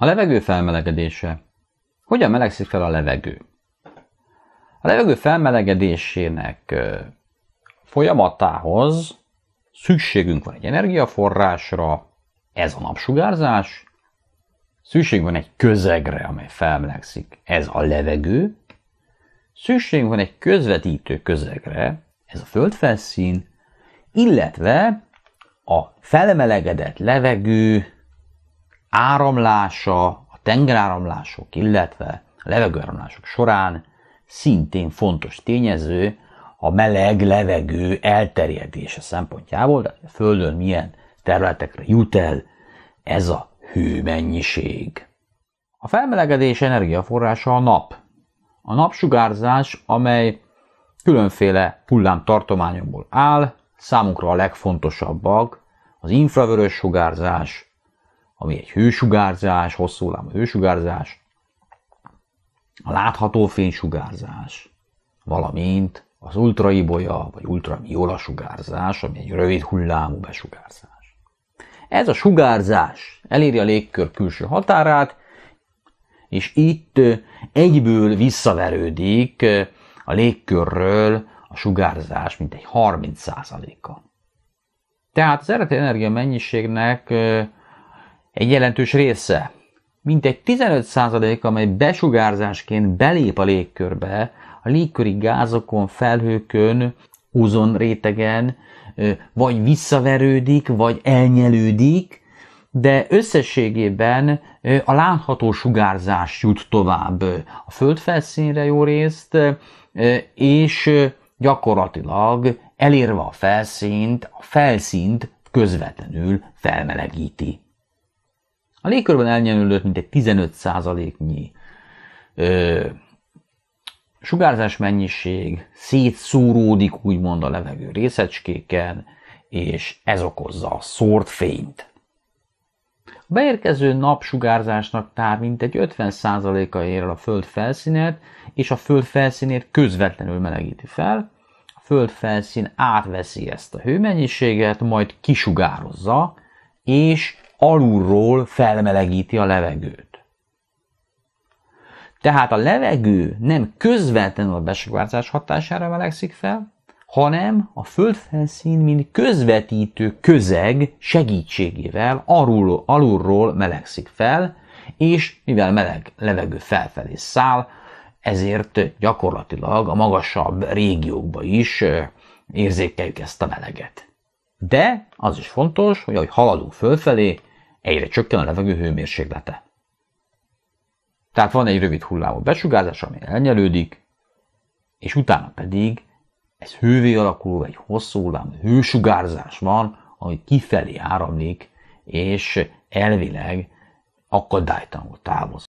A levegő felmelegedése. Hogyan melegszik fel a levegő? A levegő felmelegedésének folyamatához szükségünk van egy energiaforrásra, ez a napsugárzás, Szükségünk van egy közegre, amely felmelegszik, ez a levegő, Szükségünk van egy közvetítő közegre, ez a földfelszín, illetve a felmelegedett levegő áramlása, a tengeráramlások, illetve a levegőáramlások során szintén fontos tényező a meleg levegő elterjedése szempontjából, tehát a Földön milyen területekre jut el ez a hőmennyiség. A felmelegedés energiaforrása a nap. A napsugárzás, amely különféle hullámtartományokból áll, számunkra a legfontosabbak az infravörös sugárzás, ami egy hősugárzás, hosszú lámú hősugárzás, a látható fénysugárzás, valamint az ultraibolya vagy ultramiola sugárzás, ami egy rövid hullámú besugárzás. Ez a sugárzás eléri a légkör külső határát, és itt egyből visszaverődik a légkörről a sugárzás mintegy 30%-a. Tehát az eredeti energia mennyiségnek egy jelentős része, mintegy 15% amely besugárzásként belép a légkörbe, a légköri gázokon, felhőkön, ozon rétegen, vagy visszaverődik, vagy elnyelődik, de összességében a látható sugárzás jut tovább a földfelszínre jó részt, és gyakorlatilag elérve a felszínt, a felszínt közvetlenül felmelegíti. A légkörben elnyelődött mintegy 15%-nyi ö, sugárzás mennyiség szétszúródik úgymond a levegő részecskéken, és ez okozza a szórt fényt. A beérkező napsugárzásnak tehát mintegy 50%-a ér el a föld felszínét, és a föld felszínét közvetlenül melegíti fel, a föld felszín átveszi ezt a hőmennyiséget, majd kisugározza, és alulról felmelegíti a levegőt. Tehát a levegő nem közvetlenül a besugárzás hatására melegszik fel, hanem a földfelszín, mint közvetítő közeg segítségével alul, alulról melegszik fel, és mivel meleg levegő felfelé száll, ezért gyakorlatilag a magasabb régiókba is érzékeljük ezt a meleget. De az is fontos, hogy ahogy haladunk fölfelé, egyre csökken a levegő hőmérséklete. Tehát van egy rövid hullámú besugárzás, ami elnyelődik, és utána pedig ez hővé alakuló, egy hosszú hullámú hősugárzás van, ami kifelé áramlik, és elvileg akadálytalanul távoz